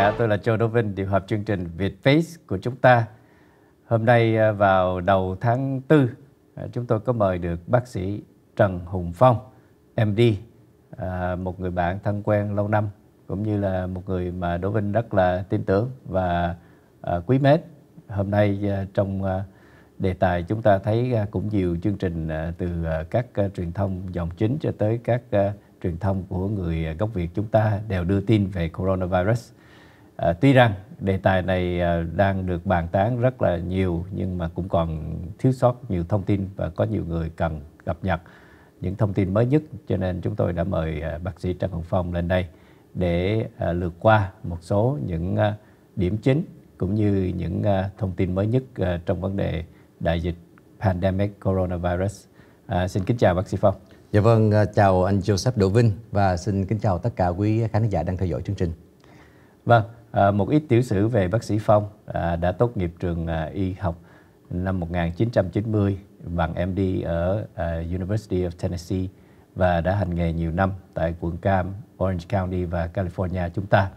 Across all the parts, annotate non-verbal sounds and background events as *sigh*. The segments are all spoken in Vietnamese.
giả, dạ, tôi là Châu Đỗ Vinh, điều hợp chương trình Việt Face của chúng ta. Hôm nay à, vào đầu tháng 4, à, chúng tôi có mời được bác sĩ Trần Hùng Phong, MD, à, một người bạn thân quen lâu năm, cũng như là một người mà Đỗ Vinh rất là tin tưởng và quý mến. Hôm nay trong đề tài chúng ta thấy cũng nhiều chương trình từ các truyền thông dòng chính cho tới các truyền thông của người gốc Việt chúng ta đều đưa tin về coronavirus. À, tuy rằng đề tài này à, đang được bàn tán rất là nhiều nhưng mà cũng còn thiếu sót nhiều thông tin và có nhiều người cần cập nhật những thông tin mới nhất cho nên chúng tôi đã mời à, bác sĩ Trần Hồng Phong lên đây để à, lượt qua một số những à, điểm chính cũng như những à, thông tin mới nhất à, trong vấn đề đại dịch pandemic coronavirus. À, xin kính chào bác sĩ Phong. Dạ vâng, chào anh Joseph Đỗ Vinh và xin kính chào tất cả quý khán giả đang theo dõi chương trình. Vâng, Ờ, một ít tiểu sử về bác sĩ Phong à, đã tốt nghiệp trường à, y học năm 1990 bằng MD ở à, University of Tennessee và đã hành nghề nhiều năm tại quận Cam, Orange County và California chúng ta.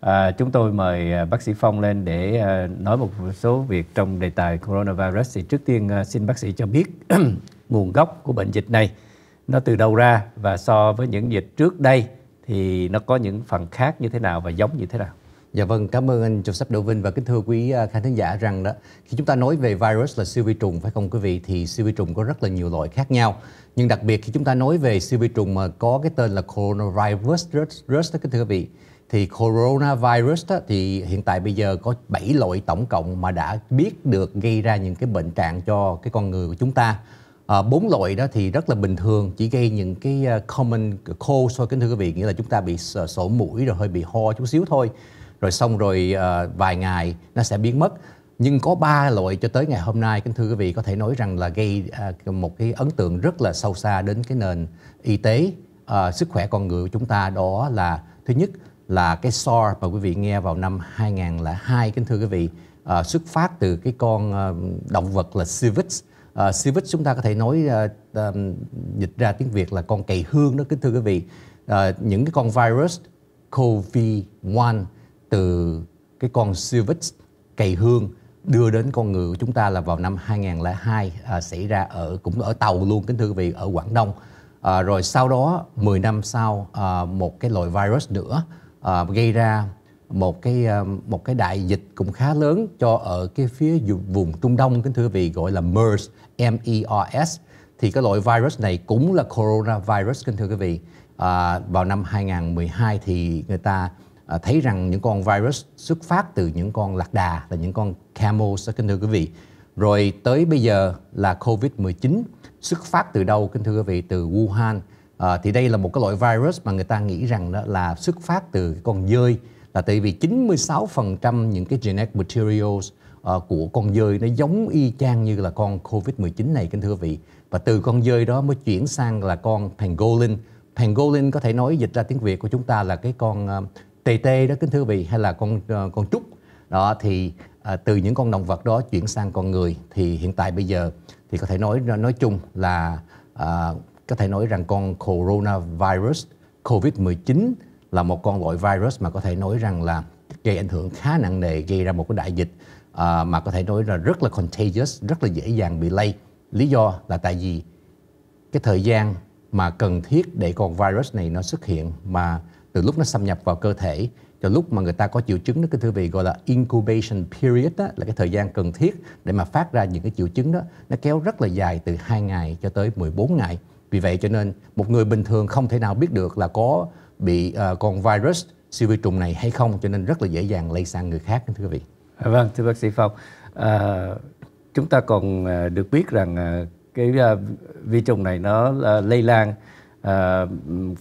À, chúng tôi mời à, bác sĩ Phong lên để à, nói một số việc trong đề tài coronavirus. Thì trước tiên à, xin bác sĩ cho biết *clears throat* nguồn gốc của bệnh dịch này nó từ đâu ra và so với những dịch trước đây thì nó có những phần khác như thế nào và giống như thế nào? Dạ vâng, cảm ơn anh Sắp Đỗ Vinh và kính thưa quý à, khán thính giả rằng đó khi chúng ta nói về virus là siêu vi trùng phải không quý vị thì siêu vi trùng có rất là nhiều loại khác nhau. Nhưng đặc biệt khi chúng ta nói về siêu vi trùng mà có cái tên là coronavirus virus đó kính thưa quý vị thì coronavirus đó, thì hiện tại bây giờ có 7 loại tổng cộng mà đã biết được gây ra những cái bệnh trạng cho cái con người của chúng ta à, bốn à, loại đó thì rất là bình thường chỉ gây những cái à, common cold thôi kính thưa quý vị nghĩa là chúng ta bị sổ mũi rồi hơi bị ho chút xíu thôi rồi xong rồi uh, vài ngày nó sẽ biến mất nhưng có ba loại cho tới ngày hôm nay kính thưa quý vị có thể nói rằng là gây uh, một cái ấn tượng rất là sâu xa đến cái nền y tế uh, sức khỏe con người của chúng ta đó là thứ nhất là cái SARS mà quý vị nghe vào năm 2002 kính thưa quý vị uh, xuất phát từ cái con uh, động vật là civet uh, chúng ta có thể nói uh, um, dịch ra tiếng Việt là con cầy hương đó kính thưa quý vị uh, những cái con virus COVID-1 từ cái con Civic cày hương đưa đến con người của chúng ta là vào năm 2002 à, xảy ra ở cũng ở tàu luôn kính thưa quý vị ở Quảng Đông à, rồi sau đó 10 năm sau à, một cái loại virus nữa à, gây ra một cái à, một cái đại dịch cũng khá lớn cho ở cái phía vùng Trung Đông kính thưa quý vị gọi là MERS M E R S thì cái loại virus này cũng là coronavirus kính thưa quý vị à, vào năm 2012 thì người ta Ờ, thấy rằng những con virus xuất phát từ những con lạc đà là những con camels kính thưa quý vị rồi tới bây giờ là Covid-19 xuất phát từ đâu kính thưa quý vị từ Wuhan à, thì đây là một cái loại virus mà người ta nghĩ rằng đó là xuất phát từ con dơi là tại vì 96% những cái genetic materials uh, của con dơi nó giống y chang như là con Covid-19 này kính thưa quý vị và từ con dơi đó mới chuyển sang là con pangolin pangolin có thể nói dịch ra tiếng Việt của chúng ta là cái con uh, tê tê đó kính thưa vị hay là con ờ, con trúc đó thì à, từ những con động vật đó chuyển sang con người thì hiện tại bây giờ thì có thể nói nói chung là à, có thể nói rằng con coronavirus covid-19 là một con loại virus mà có thể nói rằng là gây ảnh hưởng khá nặng nề gây ra một cái đại dịch à, mà có thể nói là rất là contagious rất là dễ dàng bị lây lý do là tại vì cái thời gian mà cần thiết để con virus này nó xuất hiện mà từ lúc nó xâm nhập vào cơ thể cho lúc mà người ta có triệu chứng đó cái thưa vị gọi là incubation period đó, là cái thời gian cần thiết để mà phát ra những cái triệu chứng đó nó kéo rất là dài từ 2 ngày cho tới 14 ngày vì vậy cho nên một người bình thường không thể nào biết được là có bị uh, ờ, con virus siêu vi trùng này hay không cho nên rất là dễ dàng lây sang người khác thưa quý vị vâng thưa bác sĩ phong à, chúng ta còn ờ, được biết rằng cái vi trùng này nó lây lan à,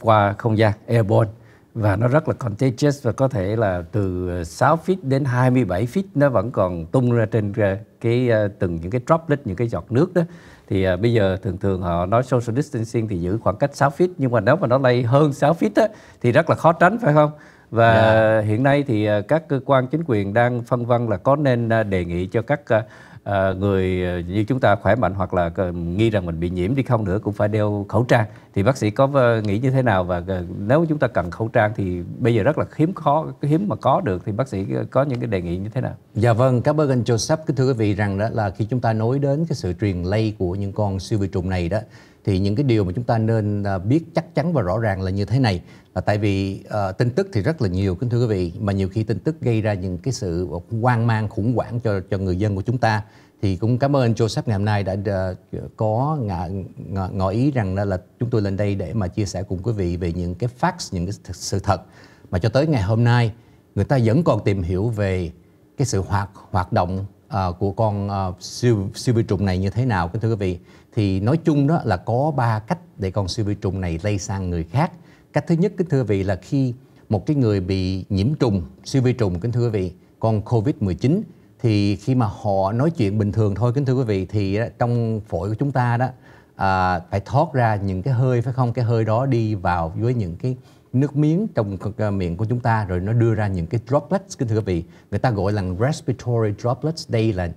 qua không gian airborne và nó rất là contagious và có thể là từ 6 feet đến 27 feet nó vẫn còn tung ra trên cái ờ, từng những cái droplet những cái giọt nước đó thì à, bây giờ thường thường họ nói social distancing thì giữ khoảng cách 6 feet nhưng mà nếu mà nó lây hơn 6 feet á, thì rất là khó tránh phải không? Và yeah. Dạ. hiện nay thì ờ, các cơ quan chính quyền đang phân vân là có nên đề nghị cho các Ờ, người ờ, như chúng ta khỏe mạnh hoặc là ờ, nghi rằng mình bị nhiễm đi không nữa cũng phải đeo khẩu trang thì bác sĩ có nghĩ như thế nào và nếu chúng ta cần khẩu trang thì bây giờ rất là hiếm khó hiếm mà có được thì bác sĩ có những cái đề nghị như thế nào? Dạ vâng, cảm ơn anh Joseph. Thưa quý vị rằng đó là khi chúng ta nói đến cái sự truyền lây của những con siêu vi trùng này đó thì những cái điều mà chúng ta nên à, biết chắc chắn và rõ ràng là như thế này là tại vì uh, tin tức thì rất là nhiều kính thưa quý vị mà nhiều khi tin tức gây ra những cái sự hoang mang khủng hoảng cho cho người dân của chúng ta thì cũng cảm ơn Joseph ngày hôm nay đã uh, có ngỏ, ngỏ, ngỏ ý rằng là chúng tôi lên đây để mà chia sẻ cùng quý vị về những cái facts những cái sự thật mà cho tới ngày hôm nay người ta vẫn còn tìm hiểu về cái sự hoạt hoạt động uh, của con uh, siêu siêu vi trùng này như thế nào kính thưa quý vị thì nói chung đó là có ba cách để con siêu vi trùng này lây sang người khác cách thứ nhất kính thưa vị là khi một cái người bị nhiễm trùng siêu vi trùng kính thưa vị con covid 19 thì khi mà họ nói chuyện bình thường thôi kính thưa quý vị thì trong phổi của chúng ta đó à, phải thoát ra những cái hơi phải không cái hơi đó đi vào với những cái nước miếng trong miệng của chúng ta rồi nó đưa ra những cái droplets kính thưa quý vị người ta gọi là respiratory droplets đây là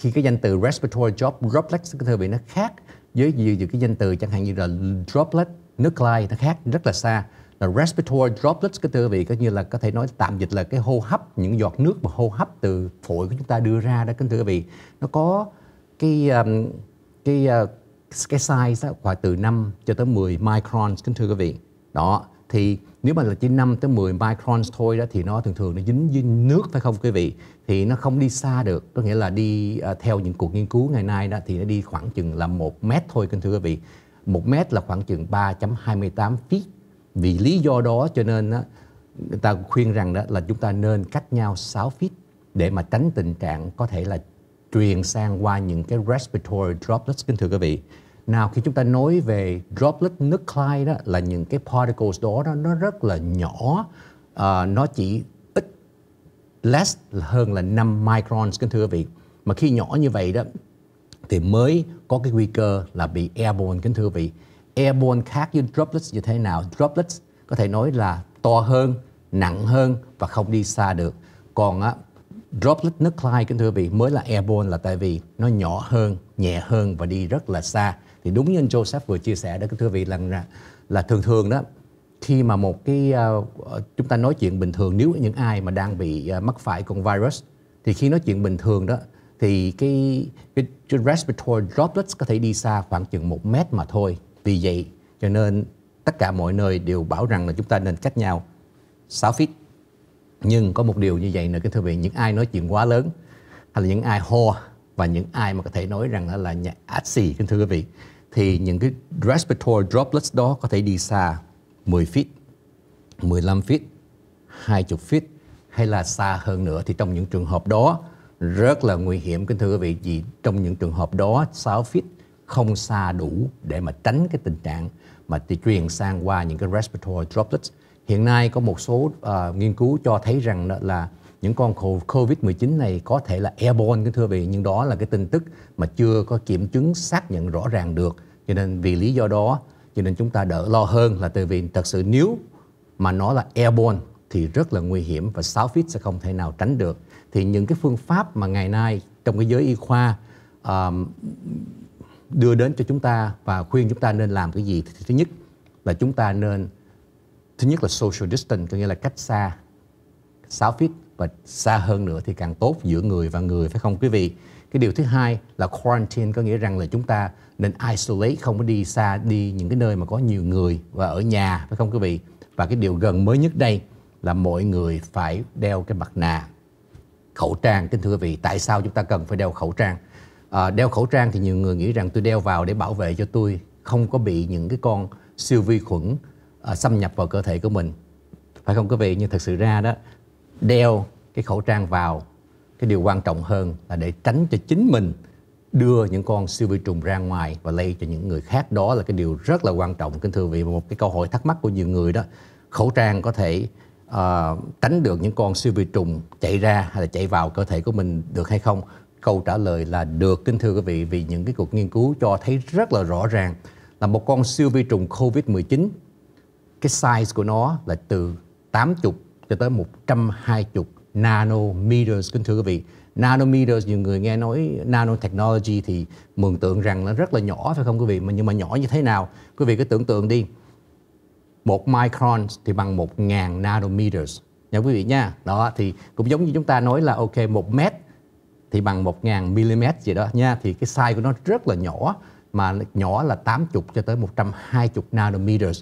khi cái danh từ respiratory drop droplet thưa vị nó khác với nhiều cái danh từ chẳng hạn như là droplet nước nuclei nó khác rất là xa là respiratory droplets cái thưa vị có như là có thể nói tạm dịch là cái hô hấp những giọt nước mà hô hấp từ phổi của chúng ta đưa ra đó kính thưa vị nó có cái um, cái uh, cái size đó, khoảng từ 5 cho tới 10 microns kính thưa quý vị đó thì nếu mà là chỉ 5 tới 10 microns thôi đó thì nó thường thường nó dính với nước phải không quý vị thì nó không đi xa được có nghĩa là đi uh, theo những cuộc nghiên cứu ngày nay đó thì nó đi khoảng chừng là một mét thôi kính thưa quý vị một mét là khoảng chừng 3.28 feet vì lý do đó cho nên á, người ta khuyên rằng đó là chúng ta nên cách nhau 6 feet để mà tránh tình trạng có thể là truyền sang qua những cái respiratory droplets kính thưa quý vị nào khi chúng ta nói về droplet nước clyde đó là những cái particles đó, đó nó rất là nhỏ uh, nó chỉ ít less hơn là 5 microns kính thưa quý vị mà khi nhỏ như vậy đó thì mới có cái nguy cơ là bị airborne kính thưa quý vị airborne khác với droplets như thế nào droplets có thể nói là to hơn nặng hơn và không đi xa được còn á, droplet nuclei kính thưa quý vị mới là airborne là tại vì nó nhỏ hơn nhẹ hơn và đi rất là xa thì đúng như anh Joseph vừa chia sẻ đó thưa vị rằng là là thường thường đó khi mà một cái uh, chúng ta nói chuyện bình thường nếu những ai mà đang bị uh, mắc phải con virus thì khi nói chuyện bình thường đó thì cái, cái respiratory droplets có thể đi xa khoảng chừng một mét mà thôi vì vậy cho nên tất cả mọi nơi đều bảo rằng là chúng ta nên cách nhau 6 feet nhưng có một điều như vậy nữa cái thưa vị những ai nói chuyện quá lớn hay là những ai ho và những ai mà có thể nói rằng là, là nhà ác xì thưa quý vị thì những cái respiratory droplets đó có thể đi xa 10 feet, 15 feet, 20 feet hay là xa hơn nữa thì trong những trường hợp đó rất là nguy hiểm kính thưa quý vị vì trong những trường hợp đó 6 feet không xa đủ để mà tránh cái tình trạng mà thì truyền sang qua những cái respiratory droplets. Hiện nay có một số uh, nghiên cứu cho thấy rằng là những con COVID-19 này có thể là airborne kính thưa vị nhưng đó là cái tin tức mà chưa có kiểm chứng xác nhận rõ ràng được cho nên vì lý do đó cho nên chúng ta đỡ lo hơn là từ vì thật sự nếu mà nó là airborne thì rất là nguy hiểm và feet sẽ không thể nào tránh được thì những cái phương pháp mà ngày nay trong cái giới y khoa um, đưa đến cho chúng ta và khuyên chúng ta nên làm cái gì thì thứ nhất là chúng ta nên thứ nhất là social distance có nghĩa là cách xa 6 feet và xa hơn nữa thì càng tốt giữa người và người phải không quý vị? Cái điều thứ hai là quarantine có nghĩa rằng là chúng ta nên isolate không có đi xa đi những cái nơi mà có nhiều người và ở nhà phải không quý vị? Và cái điều gần mới nhất đây là mọi người phải đeo cái mặt nạ khẩu trang kính thưa quý vị tại sao chúng ta cần phải đeo khẩu trang à, đeo khẩu trang thì nhiều người nghĩ rằng tôi đeo vào để bảo vệ cho tôi không có bị những cái con siêu vi khuẩn à, xâm nhập vào cơ thể của mình phải không quý vị nhưng thật sự ra đó đeo cái khẩu trang vào cái điều quan trọng hơn là để tránh cho chính mình đưa những con siêu vi trùng ra ngoài và lây cho những người khác đó là cái điều rất là quan trọng kính thưa vị một cái câu hỏi thắc mắc của nhiều người đó khẩu trang có thể uh, tránh được những con siêu vi trùng chạy ra hay là chạy vào cơ thể của mình được hay không câu trả lời là được kính thưa quý vị vì những cái cuộc nghiên cứu cho thấy rất là rõ ràng là một con siêu vi trùng COVID-19 cái size của nó là từ 80 cho tới 120 nanometers kính thưa quý vị nanometers nhiều người nghe nói nanotechnology thì mường tượng rằng nó rất là nhỏ phải không quý vị mà nhưng mà nhỏ như thế nào quý vị cứ tưởng tượng đi một micron thì bằng 1.000 nanometers nha quý vị nha đó thì cũng giống như chúng ta nói là ok một mét thì bằng 1.000 mm gì đó nha thì cái size của nó rất là nhỏ mà nhỏ là 80 cho tới 120 nanometers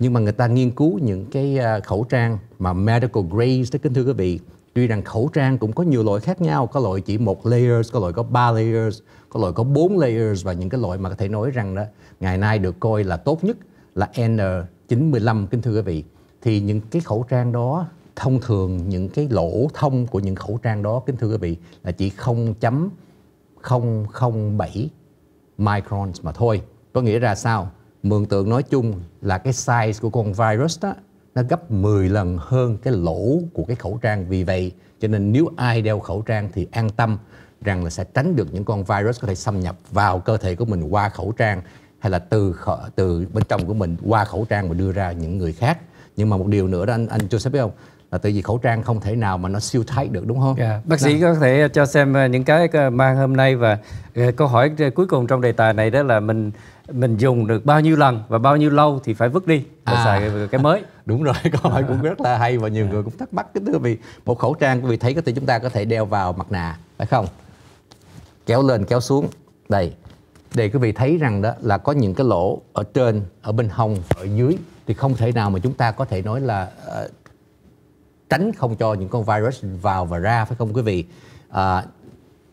nhưng mà người ta nghiên cứu những cái à, khẩu trang mà medical grade đó kính thưa quý vị tuy rằng khẩu trang cũng có nhiều loại khác nhau có loại chỉ một layers có loại có ba layers có loại có bốn layers và những cái loại mà có thể nói rằng đó ngày nay được coi là tốt nhất là N95 kính thưa quý vị thì những cái khẩu trang đó thông thường những cái lỗ thông của những khẩu trang đó kính thưa quý vị là chỉ 0.007 microns mà thôi có nghĩa là sao mường tượng nói chung là cái size của con virus đó nó gấp 10 lần hơn cái lỗ của cái khẩu trang vì vậy cho nên nếu ai đeo khẩu trang thì an tâm rằng là sẽ tránh được những con virus có thể xâm nhập vào cơ thể của mình qua khẩu trang hay là từ khở, từ bên trong của mình qua khẩu trang và đưa ra những người khác nhưng mà một điều nữa đó anh anh chưa biết không là tại vì khẩu trang không thể nào mà nó siêu tight được đúng không? Yeah. Dạ, bác sĩ Nào. có thể cho xem ờ, những cái ờ, mang hôm nay và ờ, câu hỏi cuối cùng trong đề tài này đó là mình mình dùng được bao nhiêu lần và bao nhiêu lâu thì phải vứt đi và à. xài cái, cái mới. *laughs* Đúng rồi, câu hỏi cũng rất là hay và nhiều yeah. Dạ. người cũng thắc mắc cái thứ vì một khẩu trang quý vị thấy có thể chúng ta có thể đeo vào mặt nạ phải không? Kéo lên kéo xuống. Đây. Để quý vị thấy rằng đó là có những cái lỗ ở trên, ở bên hông, ở dưới thì không thể nào mà chúng ta có thể nói là uh, tránh không cho những con virus vào và ra phải không quý vị à,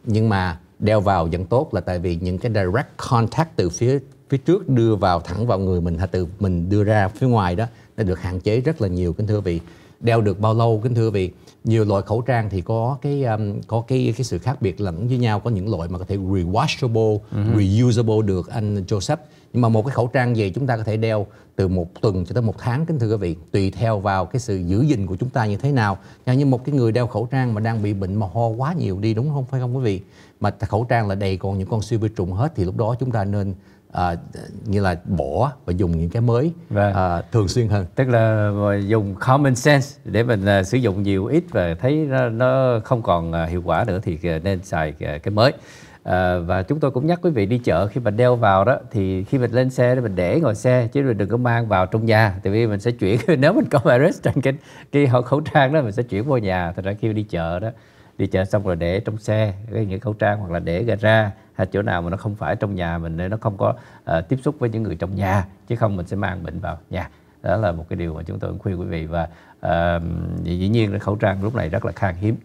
nhưng mà đeo vào vẫn tốt là tại vì những cái direct contact từ phía phía trước đưa vào thẳng vào người mình hay từ mình đưa ra phía ngoài đó nó được hạn chế rất là nhiều kính thưa vị đeo được bao lâu kính thưa vị nhiều loại khẩu trang thì có cái um, có cái cái sự khác biệt lẫn với nhau có những loại mà có thể rewashable uh-huh. reusable được anh Joseph nhưng mà một cái khẩu trang gì chúng ta có thể đeo từ một tuần cho tới một tháng kính thưa quý vị tùy theo vào cái sự giữ gìn của chúng ta như thế nào nha, như một cái người đeo khẩu trang mà đang bị bệnh mà ho quá nhiều đi đúng không phải không quý vị mà khẩu trang là đầy còn những con siêu vi trùng hết thì lúc đó chúng ta nên à, như là bỏ và dùng những cái mới vâng. à, thường xuyên hơn tức là dùng common sense để mình à, sử dụng nhiều ít và thấy nó, không còn à, hiệu quả nữa thì à, nên xài à, cái mới Ờ, và chúng tôi cũng nhắc quý vị đi chợ khi mình đeo vào đó thì khi mình lên xe thì mình để ngồi xe chứ mình đừng có mang vào trong nhà tại vì mình sẽ chuyển *laughs* nếu mình có virus trên cái cái khẩu trang đó mình sẽ chuyển vô nhà thật ra khi đi chợ đó đi chợ xong rồi để trong xe cái những khẩu trang hoặc là để ra hay chỗ nào mà nó không phải trong nhà mình nên nó không có uh, tiếp xúc với những người trong nhà chứ không mình sẽ mang bệnh vào nhà đó là một cái điều mà chúng tôi cũng khuyên quý vị và uh, dĩ nhiên là khẩu trang lúc này rất là khan hiếm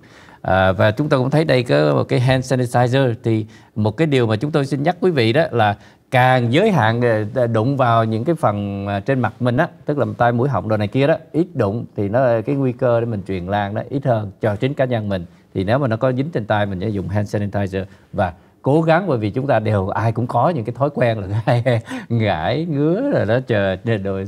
À, và chúng tôi cũng thấy đây có một cái hand sanitizer thì một cái điều mà chúng tôi xin nhắc quý vị đó là càng giới hạn à, đụng vào những cái phần à, trên mặt mình á tức là tay mũi họng đồ này kia đó ít đụng thì nó à, cái nguy cơ để mình truyền lan đó ít hơn cho chính cá nhân mình thì nếu mà nó có dính trên tay mình sẽ dùng hand sanitizer và cố gắng bởi vì chúng ta đều ai cũng có những cái thói quen là gãi *laughs* ngải ngứa rồi đó chờ rồi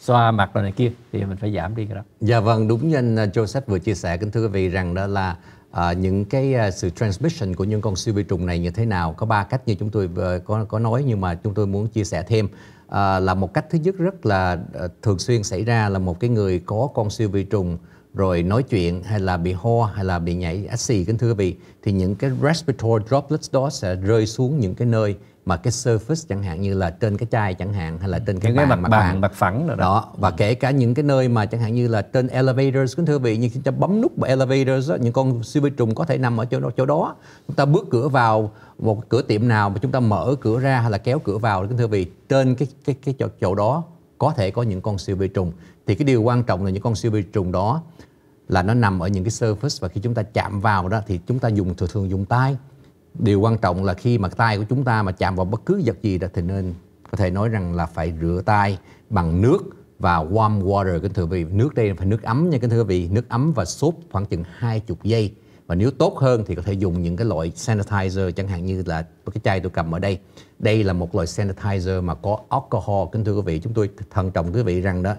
xoa mặt rồi này kia thì mình phải giảm đi cái đó dạ vâng đúng như anh à, Joseph vừa chia sẻ kính thưa quý vị rằng đó là À, những cái uh, sự transmission của những con siêu vi trùng này như thế nào có ba cách như chúng tôi uh, có có nói nhưng mà chúng tôi muốn chia sẻ thêm à, là một cách thứ nhất rất là uh, thường xuyên xảy ra là một cái người có con siêu vi trùng rồi nói chuyện hay là bị ho hay là bị nhảy á à, xì kính thưa quý vị thì những cái respiratory droplets đó sẽ rơi xuống những cái nơi mà cái surface chẳng hạn như là trên cái chai chẳng hạn hay là trên cái, những bàn, mặt, mặt bàn, mặt phẳng đó, đó đó và kể cả những cái nơi mà chẳng hạn như là trên elevators kính thưa vị như chúng ta bấm nút vào elevators đó, những con siêu vi trùng có thể nằm ở chỗ đó, chỗ đó chúng ta bước cửa vào một cửa tiệm nào mà chúng ta mở cửa ra hay là kéo cửa vào kính thưa vị trên cái cái cái chỗ, chỗ đó có thể có những con siêu vi trùng thì cái điều quan trọng là những con siêu vi trùng đó là nó nằm ở những cái surface và khi chúng ta chạm vào đó thì chúng ta dùng thường thường dùng tay điều quan trọng là khi mà tay của chúng ta mà chạm vào bất cứ vật gì đó thì nên có thể nói rằng là phải rửa tay bằng nước và warm water kính thưa quý vị nước đây phải nước ấm nha kính thưa quý vị nước ấm và sốt khoảng chừng hai chục giây và nếu tốt hơn thì có thể dùng những cái loại sanitizer chẳng hạn như là cái chai tôi cầm ở đây đây là một loại sanitizer mà có alcohol kính thưa quý vị chúng tôi thận trọng quý vị rằng đó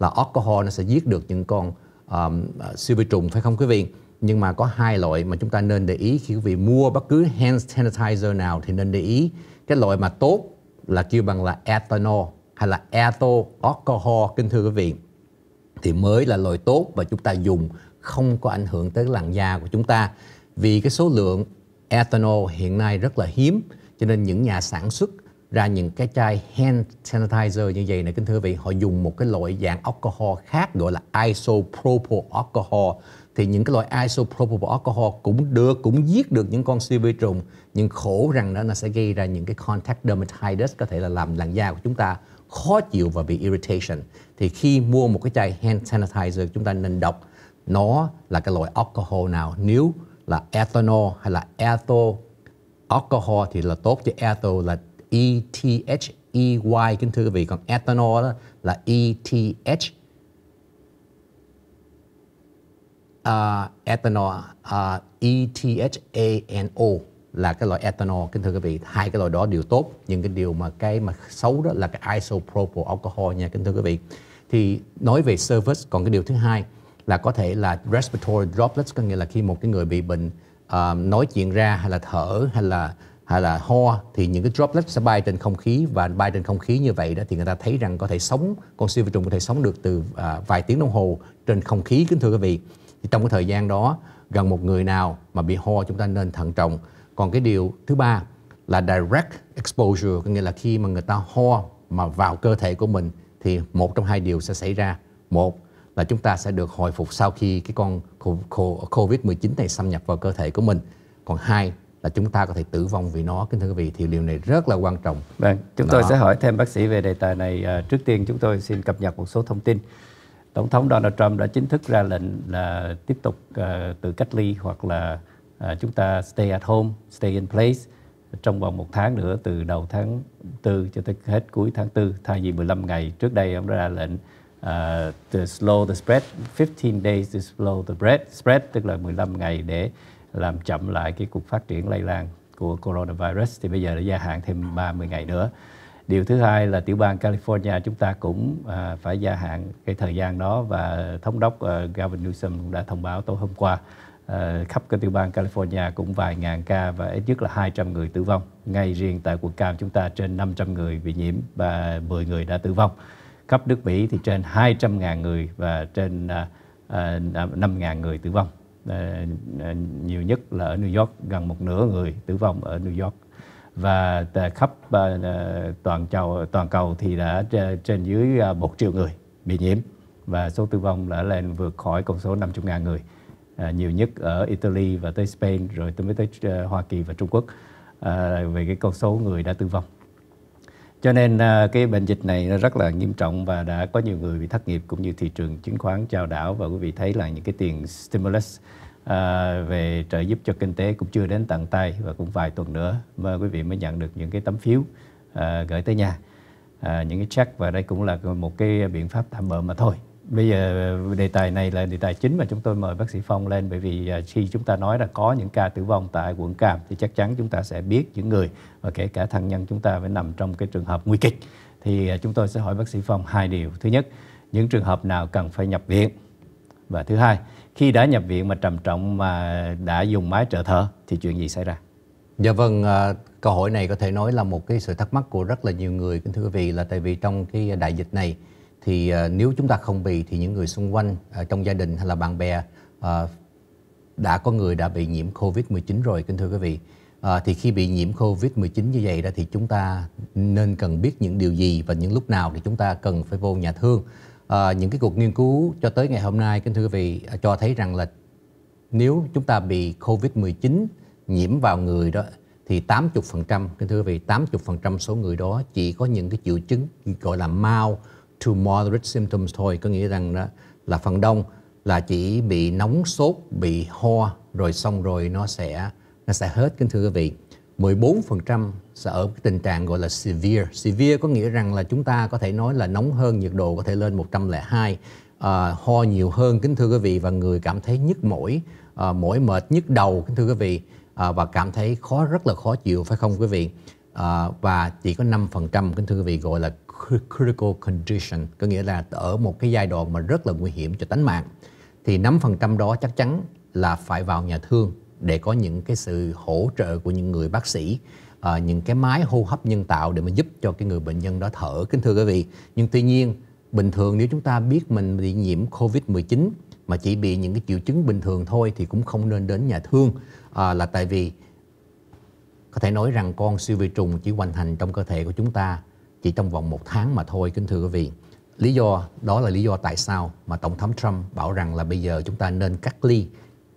là alcohol nó sẽ giết được những con um, uh, siêu vi trùng phải không quý vị? Nhưng mà có hai loại mà chúng ta nên để ý khi quý vị mua bất cứ hand sanitizer nào thì nên để ý cái loại mà tốt là kêu bằng là ethanol hay là ethyl alcohol kính thưa quý vị thì mới là loại tốt và chúng ta dùng không có ảnh hưởng tới làn da của chúng ta vì cái số lượng ethanol hiện nay rất là hiếm cho nên những nhà sản xuất ra những cái chai hand sanitizer như vậy này kính thưa vị họ dùng một cái loại dạng alcohol khác gọi là isopropyl alcohol thì những cái loại isopropyl alcohol cũng được cũng giết được những con siêu vi trùng nhưng khổ rằng đó là sẽ gây ra những cái contact dermatitis có thể là làm làn da của chúng ta khó chịu và bị irritation thì khi mua một cái chai hand sanitizer chúng ta nên đọc nó là cái loại alcohol nào nếu là ethanol hay là ethyl alcohol thì là tốt chứ ethyl là E E T H e Y kính thưa quý vị còn ethanol đó là E T H à, ethanol à, E T H A N O là cái loại ethanol kính thưa quý vị hai cái loại đó đều tốt nhưng cái điều mà cái mà xấu đó là cái isopropyl alcohol nha kính thưa quý vị thì nói về service còn cái điều thứ hai là có thể là respiratory droplets có nghĩa là khi một cái người bị bệnh uh, nói chuyện ra hay là thở hay là hay là ho thì những cái droplet sẽ bay trên không khí và bay trên không khí như vậy đó thì người ta thấy rằng có thể sống con siêu vi trùng có thể sống được từ à, vài tiếng đồng hồ trên không khí kính thưa quý vị thì trong cái thời gian đó gần một người nào mà bị ho chúng ta nên thận trọng còn cái điều thứ ba là direct exposure có nghĩa là khi mà người ta ho mà vào cơ thể của mình thì một trong hai điều sẽ xảy ra một là chúng ta sẽ được hồi phục sau khi cái con COVID-19 này xâm nhập vào cơ thể của mình còn hai là chúng ta có thể tử vong vì nó kính thưa quý vị thì điều này rất là quan trọng. Vâng, chúng tôi sẽ hỏi thêm bác sĩ về đề tài này. À, trước tiên chúng tôi xin cập nhật một số thông tin. Tổng thống Donald Trump đã chính thức ra lệnh là tiếp tục à, tự cách ly hoặc là à, chúng ta stay at home, stay in place trong vòng một tháng nữa từ đầu tháng 4 cho tới hết cuối tháng 4 thay vì 15 ngày trước đây ông đã ra lệnh uh, to slow the spread 15 days to slow the spread spread tức là 15 ngày để làm chậm lại cái cuộc phát triển lây lan của coronavirus thì bây giờ đã gia hạn thêm 30 ngày nữa. Điều thứ hai là tiểu bang California chúng ta cũng à, phải gia hạn cái thời gian đó và thống đốc à, Gavin Newsom cũng đã thông báo tối hôm qua à, khắp cái tiểu bang California cũng vài ngàn ca và ít nhất là 200 người tử vong. Ngay riêng tại quận Cam chúng ta trên 500 người bị nhiễm và 10 người đã tử vong. Khắp nước Mỹ thì trên 200.000 người và trên à, à, 5.000 người tử vong. Ờ, ờ, nhiều nhất là ở New York gần một nửa người tử vong ở New York và khắp ờ, toàn cầu toàn cầu thì đã trên dưới một triệu người bị nhiễm và số tử vong đã lên vượt khỏi con số 50.000 người nhiều nhất ở Italy và tới Spain rồi tới mới tới Hoa Kỳ và Trung Quốc về cái con số người đã tử vong cho nên à, cái bệnh dịch này nó rất là nghiêm trọng và đã có nhiều người bị thất nghiệp cũng như thị trường chứng khoán chao đảo và quý vị thấy là những cái tiền stimulus à, về trợ giúp cho kinh tế cũng chưa đến tận tay và cũng vài tuần nữa mà quý vị mới nhận được những cái tấm phiếu à, gửi tới nhà à, những cái check và đây cũng là một cái biện pháp tạm bỡ mà thôi Bây giờ đề tài này là đề tài chính mà chúng tôi mời bác sĩ Phong lên bởi vì à, khi chúng ta nói là có những ca tử vong tại quận Cam thì chắc chắn chúng ta sẽ biết những người và kể cả thân nhân chúng ta phải nằm trong cái trường hợp nguy kịch. Thì à, chúng tôi sẽ hỏi bác sĩ Phong hai điều. Thứ nhất, những trường hợp nào cần phải nhập viện? Và thứ hai, khi đã nhập viện mà trầm trọng mà đã dùng máy trợ thở thì chuyện gì xảy ra? Dạ vâng, à, câu hỏi này có thể nói là một cái sự thắc mắc của rất là nhiều người thưa quý vị là tại vì trong cái đại dịch này thì uh, nếu chúng ta không bị thì những người xung quanh uh, trong gia đình hay là bạn bè uh, đã có người đã bị nhiễm Covid-19 rồi kính thưa quý vị. À, thì khi bị nhiễm Covid-19 như vậy đó thì chúng ta nên cần biết những điều gì và những lúc nào thì chúng ta cần phải vô nhà thương. À, những cái cuộc nghiên cứu cho tới ngày hôm nay kính thưa quý vị cho thấy rằng là nếu chúng ta bị Covid-19 nhiễm vào người đó thì 80% kính thưa quý vị, 80% số người đó chỉ có những cái triệu chứng gọi là mau to moderate symptoms thôi có nghĩa rằng đó là phần đông là chỉ bị nóng sốt bị ho rồi xong rồi nó sẽ nó sẽ hết kính thưa quý vị 14% sẽ ở cái tình trạng gọi là severe. Severe có nghĩa rằng là chúng ta có thể nói là nóng hơn, nhiệt độ có thể lên 102, uh, ờ, ho nhiều hơn kính thưa quý vị và người cảm thấy nhức mỏi, uh, mỏi mệt, nhức đầu kính thưa quý vị uh, và cảm thấy khó rất là khó chịu phải không quý vị? Uh, và chỉ có 5% kính thưa quý vị gọi là critical condition, có nghĩa là ở một cái giai đoạn mà rất là nguy hiểm cho tính mạng, thì 5% đó chắc chắn là phải vào nhà thương để có những cái sự hỗ trợ của những người bác sĩ à, những cái máy hô hấp nhân tạo để mà giúp cho cái người bệnh nhân đó thở kính thưa quý vị nhưng tuy nhiên bình thường nếu chúng ta biết mình bị nhiễm covid 19 mà chỉ bị những cái triệu chứng bình thường thôi thì cũng không nên đến nhà thương à, là tại vì có thể nói rằng con siêu vi trùng chỉ hoành hành trong cơ thể của chúng ta chỉ trong vòng một tháng mà thôi kính thưa quý vị lý do đó là lý do tại sao mà tổng thống Trump bảo rằng là bây giờ chúng ta nên cách ly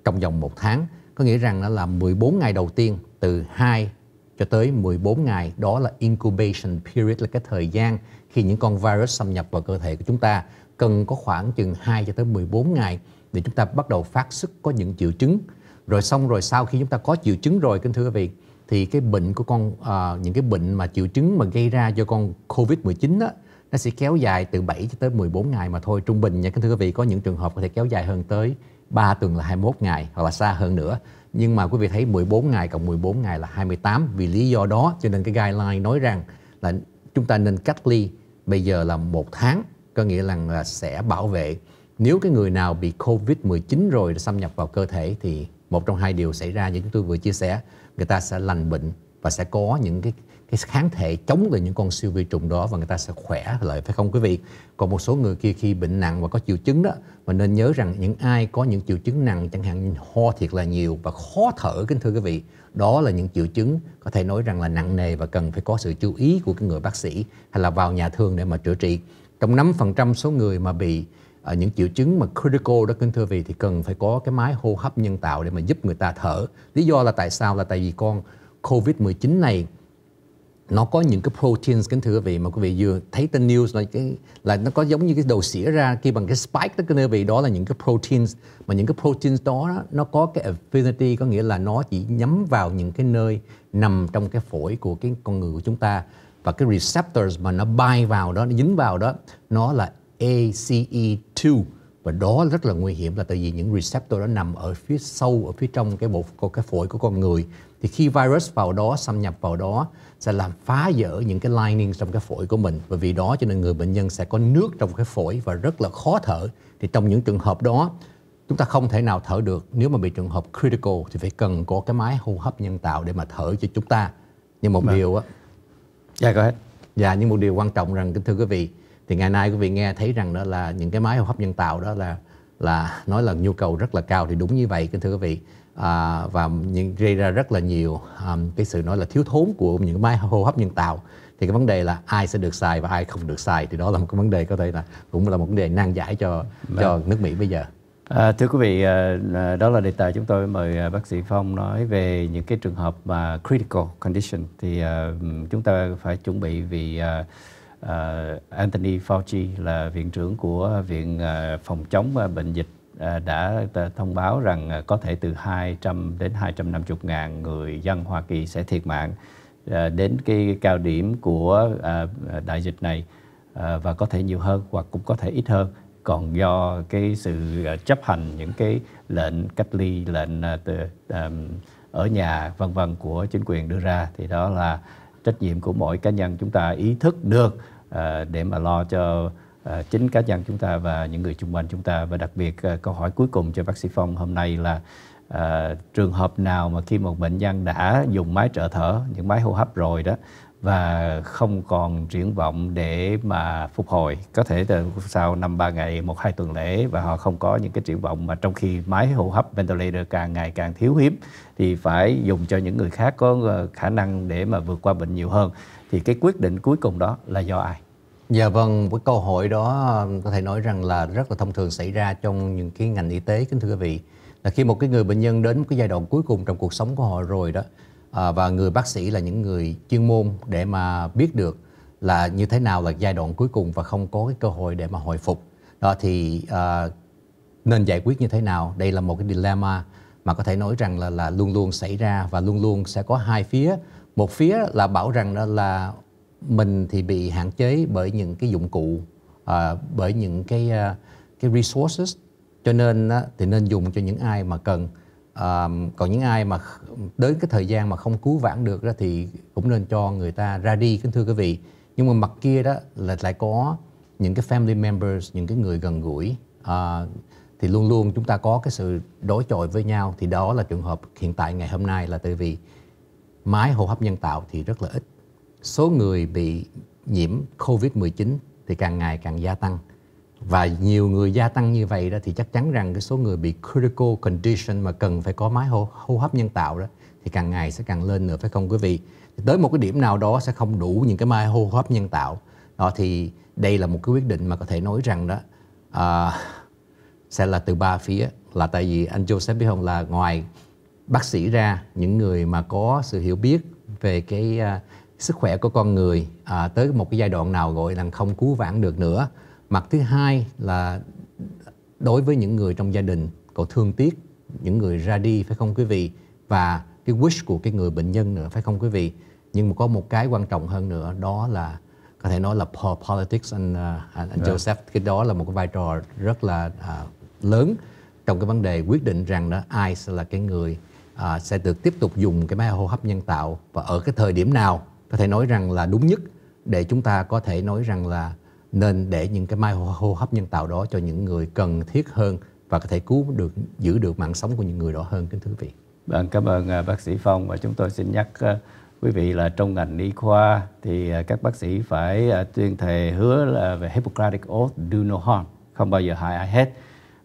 trong vòng một tháng có nghĩa rằng nó là 14 ngày đầu tiên từ 2 cho tới 14 ngày đó là incubation period là cái thời gian khi những con virus xâm nhập vào cơ thể của chúng ta cần có khoảng chừng 2 cho tới 14 ngày để chúng ta bắt đầu phát sức có những triệu chứng rồi xong rồi sau khi chúng ta có triệu chứng rồi kính thưa quý vị thì cái bệnh của con à, những cái bệnh mà triệu chứng mà gây ra cho con covid 19 đó nó sẽ kéo dài từ 7 cho tới 14 ngày mà thôi trung bình nha kính thưa quý vị có những trường hợp có thể kéo dài hơn tới 3 tuần là 21 ngày hoặc là xa hơn nữa nhưng mà quý vị thấy 14 ngày cộng 14 ngày là 28 vì lý do đó cho nên cái guideline nói rằng là chúng ta nên cách ly bây giờ là một tháng có nghĩa là sẽ bảo vệ nếu cái người nào bị covid 19 rồi xâm nhập vào cơ thể thì một trong hai điều xảy ra như chúng tôi vừa chia sẻ người ta sẽ lành bệnh và sẽ có những cái cái kháng thể chống lại những con siêu vi trùng đó và người ta sẽ khỏe lại phải không quý vị còn một số người kia khi bệnh nặng và có triệu chứng đó mà nên nhớ rằng những ai có những triệu chứng nặng chẳng hạn ho thiệt là nhiều và khó thở kính thưa quý vị đó là những triệu chứng có thể nói rằng là nặng nề và cần phải có sự chú ý của cái người bác sĩ hay là vào nhà thương để mà chữa trị trong 5% số người mà bị à, những triệu chứng mà critical đó kính thưa vị thì cần phải có cái máy hô hấp nhân tạo để mà giúp người ta thở lý do là tại sao là tại vì con covid 19 này nó có những cái proteins kính thưa vị mà quý vị vừa thấy trên news là cái là nó có giống như cái đầu xỉa ra khi bằng cái spike đó kính thưa vị đó là những cái proteins mà những cái proteins đó nó có cái affinity có nghĩa là nó chỉ nhắm vào những cái nơi nằm trong cái phổi của cái con người của chúng ta và cái receptors mà nó bay vào đó nó dính vào đó nó là ACE2 và đó rất là nguy hiểm là tại vì những receptor đó nằm ở phía sâu ở phía trong cái bộ cái phổi của con người thì khi virus vào đó xâm nhập vào đó sẽ làm phá vỡ những cái lining trong cái phổi của mình và vì đó cho nên người bệnh nhân sẽ có nước trong cái phổi và rất là khó thở thì trong những trường hợp đó chúng ta không thể nào thở được nếu mà bị trường hợp critical thì phải cần có cái máy hô hấp nhân tạo để mà thở cho chúng ta nhưng một vâng. điều á dạ có hết dạ nhưng một điều quan trọng rằng kính thưa quý vị thì ngày nay quý vị nghe thấy rằng đó là những cái máy hô hấp nhân tạo đó là là nói là nhu cầu rất là cao thì đúng như vậy kính thưa quý vị à, và những gây ra rất là nhiều um, cái sự nói là thiếu thốn của những cái máy hô hấp nhân tạo thì cái vấn đề là ai sẽ được xài và ai không được xài thì đó là một cái vấn đề có thể là cũng là một vấn đề nan giải cho Đấy. Vâng. cho nước Mỹ bây giờ. À, thưa quý vị, à, à, đó là đề tài chúng tôi mời bác sĩ Phong nói về những cái trường hợp mà critical condition thì à, chúng ta phải chuẩn bị vì à, uh, Anthony Fauci là viện trưởng của viện uh, phòng chống uh, bệnh dịch uh, đã thông báo rằng uh, có thể từ 200 đến 250 ngàn người dân Hoa Kỳ sẽ thiệt mạng uh, đến cái cao điểm của uh, đại dịch này uh, và có thể nhiều hơn hoặc cũng có thể ít hơn còn do cái sự uh, chấp hành những cái lệnh cách ly lệnh uh, um, ở nhà vân vân của chính quyền đưa ra thì đó là trách nhiệm của mỗi cá nhân chúng ta ý thức được Ờ, để mà lo cho ờ, chính cá nhân chúng ta và những người xung quanh chúng ta và đặc biệt ờ, câu hỏi cuối cùng cho bác sĩ Phong hôm nay là trường hợp nào mà khi một bệnh nhân đã dùng máy trợ thở những máy hô hấp rồi đó và không còn triển vọng để mà phục hồi có thể từ sau năm ba ngày một hai tuần lễ và họ không có những cái triển vọng mà trong khi máy hô hấp ventilator càng ngày càng thiếu hiếm thì phải dùng cho những người khác có ờ, khả năng để mà vượt qua bệnh nhiều hơn thì cái quyết định cuối cùng đó là do ai Dạ vâng, cái câu hỏi đó có thể nói rằng là rất là thông thường xảy ra trong những cái ngành y tế kính thưa quý vị là khi một cái người bệnh nhân đến một cái giai đoạn cuối cùng trong cuộc sống của họ rồi đó Ờ, và người bác sĩ là những người chuyên môn để mà biết được là như thế nào là giai đoạn cuối cùng và không có cái cơ hội để mà hồi phục đó thì à, nên giải quyết như thế nào đây là một cái dilemma mà có thể nói rằng là là luôn luôn xảy ra và luôn luôn sẽ có hai phía một phía là bảo rằng đó là mình thì bị hạn chế bởi những cái dụng cụ à, bởi những cái à, cái resources cho nên á, thì nên dùng cho những ai mà cần à, còn những ai mà đến cái thời gian mà không cứu vãn được đó thì cũng nên cho người ta ra đi kính thưa quý vị nhưng mà mặt kia đó là lại có những cái family members những cái người gần gũi à, thì luôn luôn chúng ta có cái sự đối chọi với nhau thì đó là trường hợp hiện tại ngày hôm nay là tại vì máy hô hấp nhân tạo thì rất là ít số người bị nhiễm covid 19 thì càng ngày càng gia tăng và nhiều người gia tăng như vậy đó thì chắc chắn rằng cái số người bị critical condition mà cần phải có máy hô, hô hấp nhân tạo đó thì càng ngày sẽ càng lên nữa phải không quý vị tới một cái điểm nào đó sẽ không đủ những cái máy hô hấp nhân tạo đó thì đây là một cái quyết định mà có thể nói rằng đó uh, sẽ là từ ba phía là tại vì anh Joseph biết không là ngoài bác sĩ ra những người mà có sự hiểu biết về cái uh, sức khỏe của con người uh, tới một cái giai đoạn nào gọi là không cứu vãn được nữa mặt thứ hai là đối với những người trong gia đình cậu thương tiếc những người ra đi phải không quý vị và cái wish của cái người bệnh nhân nữa phải không quý vị nhưng mà có một cái quan trọng hơn nữa đó là có thể nói là politics and, uh, and yeah. Dạ. Joseph cái đó là một cái vai trò rất là uh, lớn trong cái vấn đề quyết định rằng đó ai sẽ là cái người uh, sẽ được tiếp tục dùng cái máy hô hấp nhân tạo và ở cái thời điểm nào có thể nói rằng là đúng nhất để chúng ta có thể nói rằng là nên để những cái máy hô hấp nhân tạo đó cho những người cần thiết hơn và có thể cứu được giữ được mạng sống của những người đó hơn kính thưa quý vị. Vâng, cảm ơn à, bác sĩ Phong và chúng tôi xin nhắc à, quý vị là trong ngành y khoa thì à, các bác sĩ phải tuyên thề hứa là về Hippocratic Oath do no harm, không bao giờ hại ai hết.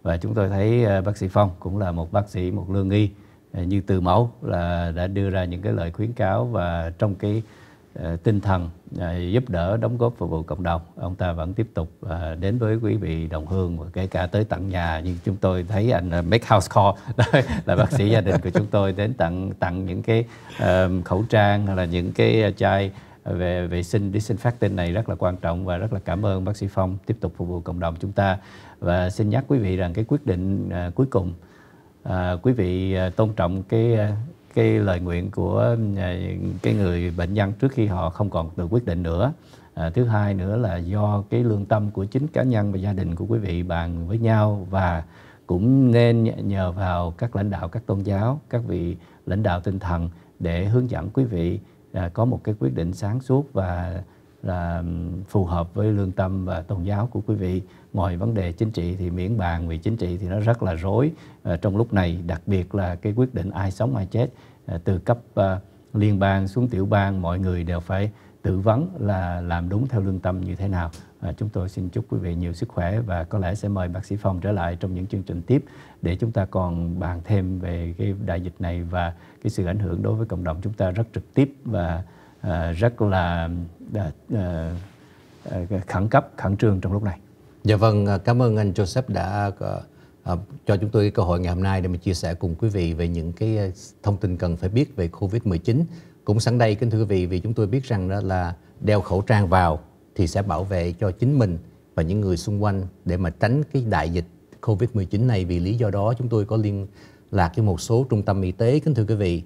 Và chúng tôi thấy bác sĩ Phong cũng là một bác sĩ một lương y như từ mẫu là đã đưa ra những cái lời khuyến cáo và trong cái Ờ, tinh thần ờ, giúp đỡ đóng góp phục vụ cộng đồng ông ta vẫn tiếp tục ờ, đến với quý vị đồng hương và kể cả tới tận nhà như chúng tôi thấy anh make house call *laughs* là bác sĩ gia đình của chúng tôi đến tặng tặng những cái khẩu trang hay là những cái chai về vệ sinh disinfectant này rất là quan trọng và rất là cảm ơn bác sĩ Phong tiếp tục phục vụ cộng đồng chúng ta và xin nhắc quý vị rằng cái quyết định cuối cùng quý vị tôn trọng cái cái lời nguyện của à, cái người bệnh nhân trước khi họ không còn được quyết định nữa à, thứ hai nữa là do cái lương tâm của chính cá nhân và gia đình của quý vị bàn với nhau và cũng nên nhờ vào các lãnh đạo các tôn giáo các vị lãnh đạo tinh thần để hướng dẫn quý vị à, có một cái quyết định sáng suốt và là phù hợp với lương tâm và tôn giáo của quý vị ngoài vấn đề chính trị thì miễn bàn vì chính trị thì nó rất là rối ờ, trong lúc này đặc biệt là cái quyết định ai sống ai chết ờ, từ cấp ờ, liên bang xuống tiểu bang mọi người đều phải tự vấn là làm đúng theo lương tâm như thế nào À, chúng tôi xin chúc quý vị nhiều sức khỏe và có lẽ sẽ mời bác sĩ Phong trở lại trong những chương trình tiếp để chúng ta còn bàn thêm về cái đại dịch này và cái sự ảnh hưởng đối với cộng đồng chúng ta rất trực tiếp và à, rất là à, à, khẩn cấp, khẩn trương trong lúc này. Dạ vâng, à, cảm ơn anh Joseph đã à, à, cho chúng tôi cái cơ hội ngày hôm nay để mà chia sẻ cùng quý vị về những cái thông tin cần phải biết về Covid-19. Cũng sẵn đây kính thưa quý vị vì chúng tôi biết rằng đó là đeo khẩu trang vào thì sẽ bảo vệ cho chính mình và những người xung quanh để mà tránh cái đại dịch Covid-19 này vì lý do đó chúng tôi có liên lạc với một số trung tâm y tế kính thưa quý vị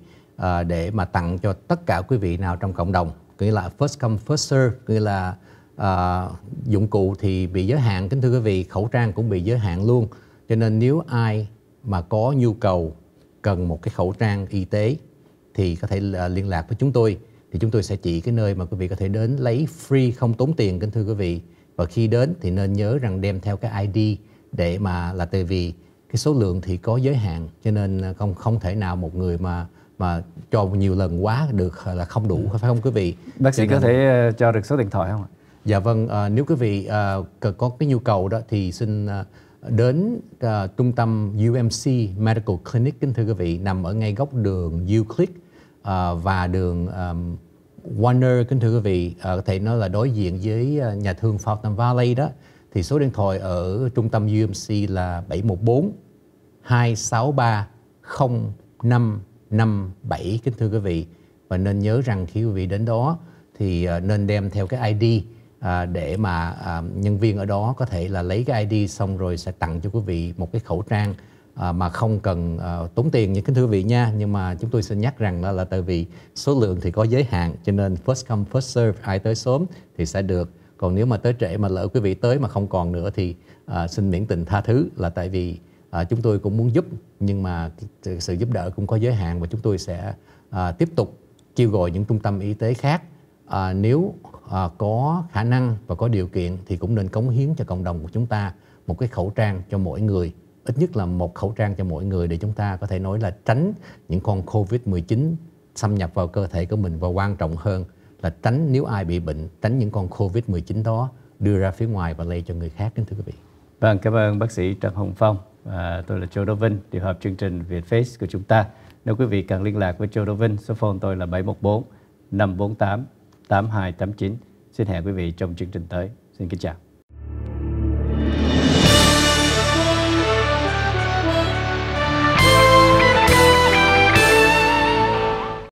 để mà tặng cho tất cả quý vị nào trong cộng đồng, nghĩa là first come first serve, nghĩa là à, dụng cụ thì bị giới hạn kính thưa quý vị khẩu trang cũng bị giới hạn luôn cho nên nếu ai mà có nhu cầu cần một cái khẩu trang y tế thì có thể liên lạc với chúng tôi thì chúng tôi sẽ chỉ cái nơi mà quý vị có thể đến lấy free không tốn tiền kính thưa quý vị và khi đến thì nên nhớ rằng đem theo cái ID để mà là tại vì cái số lượng thì có giới hạn cho nên không không thể nào một người mà mà cho nhiều lần quá được là không đủ ừ. phải không quý vị bác sĩ có thể ờ, cho được số điện thoại không ạ Dạ vâng, à, nếu quý vị à, có cái nhu cầu đó thì xin à, đến à, trung tâm UMC Medical Clinic kính thưa quý vị nằm ở ngay góc đường Euclid à, và đường à, Warner kính thưa quý vị à, có thể nói là đối diện với à, nhà thương Fountain Valley đó thì số điện thoại ở trung tâm UMC là 714 263 0557 kính thưa quý vị và nên nhớ rằng khi quý vị đến đó thì à, nên đem theo cái ID À, để mà à, nhân viên ở đó có thể là lấy cái ID xong rồi sẽ tặng cho quý vị một cái khẩu trang à, mà không cần tốn tiền như kính thưa vị nha nhưng mà chúng tôi xin nhắc rằng là, là tại vì số lượng thì có giới hạn cho nên first come first serve ai tới sớm thì sẽ được còn nếu mà tới trễ mà lỡ quý vị tới mà không còn nữa thì xin miễn tình tha thứ là tại vì chúng tôi cũng muốn giúp nhưng mà sự giúp đỡ cũng có giới hạn và chúng tôi sẽ tiếp tục kêu gọi những trung tâm y tế khác à, nếu Ờ, có khả năng và có điều kiện thì cũng nên cống hiến cho cộng đồng của chúng ta một cái khẩu trang cho mỗi người ít nhất là một khẩu trang cho mỗi người để chúng ta có thể nói là tránh những con Covid-19 xâm nhập vào cơ thể của mình và quan trọng hơn là tránh nếu ai bị bệnh, tránh những con Covid-19 đó đưa ra phía ngoài và lây cho người khác kính thưa quý vị. Vâng, cảm ơn bác sĩ Trần Hồng Phong và tôi là Châu Đô Vinh, điều hợp chương trình Việt Face của chúng ta. Nếu quý vị cần liên lạc với Châu Đô Vinh, số phone tôi là 714 548 8289. Xin hẹn quý vị trong chương trình tới. Xin kính chào.